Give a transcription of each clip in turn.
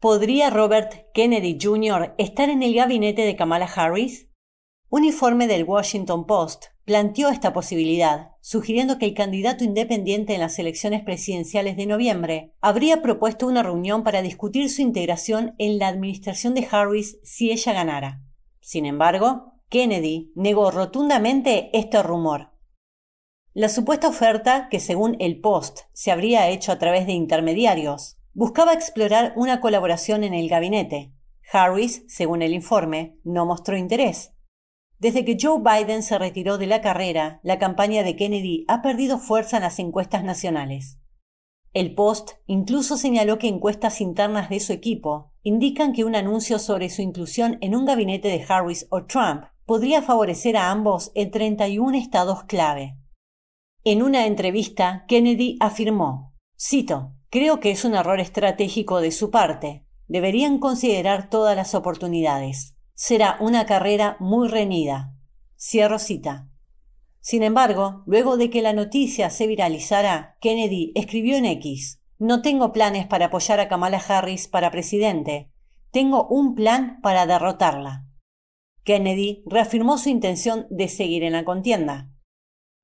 ¿Podría Robert Kennedy Jr. estar en el gabinete de Kamala Harris? Un informe del Washington Post planteó esta posibilidad, sugiriendo que el candidato independiente en las elecciones presidenciales de noviembre habría propuesto una reunión para discutir su integración en la administración de Harris si ella ganara. Sin embargo, Kennedy negó rotundamente este rumor. La supuesta oferta, que según el Post se habría hecho a través de intermediarios, buscaba explorar una colaboración en el gabinete. Harris, según el informe, no mostró interés. Desde que Joe Biden se retiró de la carrera, la campaña de Kennedy ha perdido fuerza en las encuestas nacionales. El Post incluso señaló que encuestas internas de su equipo indican que un anuncio sobre su inclusión en un gabinete de Harris o Trump podría favorecer a ambos en 31 estados clave. En una entrevista, Kennedy afirmó, cito, Creo que es un error estratégico de su parte. Deberían considerar todas las oportunidades. Será una carrera muy reñida. Cierro cita. Sin embargo, luego de que la noticia se viralizara, Kennedy escribió en X, No tengo planes para apoyar a Kamala Harris para presidente. Tengo un plan para derrotarla. Kennedy reafirmó su intención de seguir en la contienda.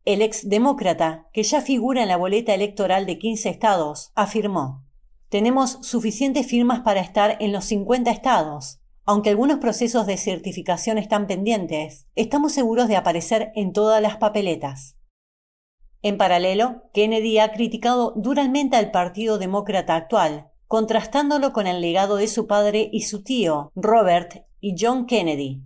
El exdemócrata, que ya figura en la boleta electoral de 15 estados, afirmó, Tenemos suficientes firmas para estar en los 50 estados. Aunque algunos procesos de certificación están pendientes, estamos seguros de aparecer en todas las papeletas. En paralelo, Kennedy ha criticado duramente al Partido Demócrata actual, contrastándolo con el legado de su padre y su tío, Robert y John Kennedy,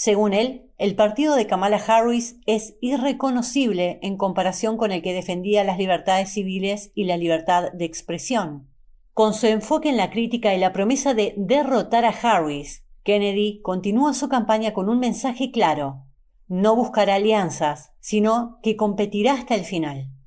según él, el partido de Kamala Harris es irreconocible en comparación con el que defendía las libertades civiles y la libertad de expresión. Con su enfoque en la crítica y la promesa de derrotar a Harris, Kennedy continúa su campaña con un mensaje claro. No buscará alianzas, sino que competirá hasta el final.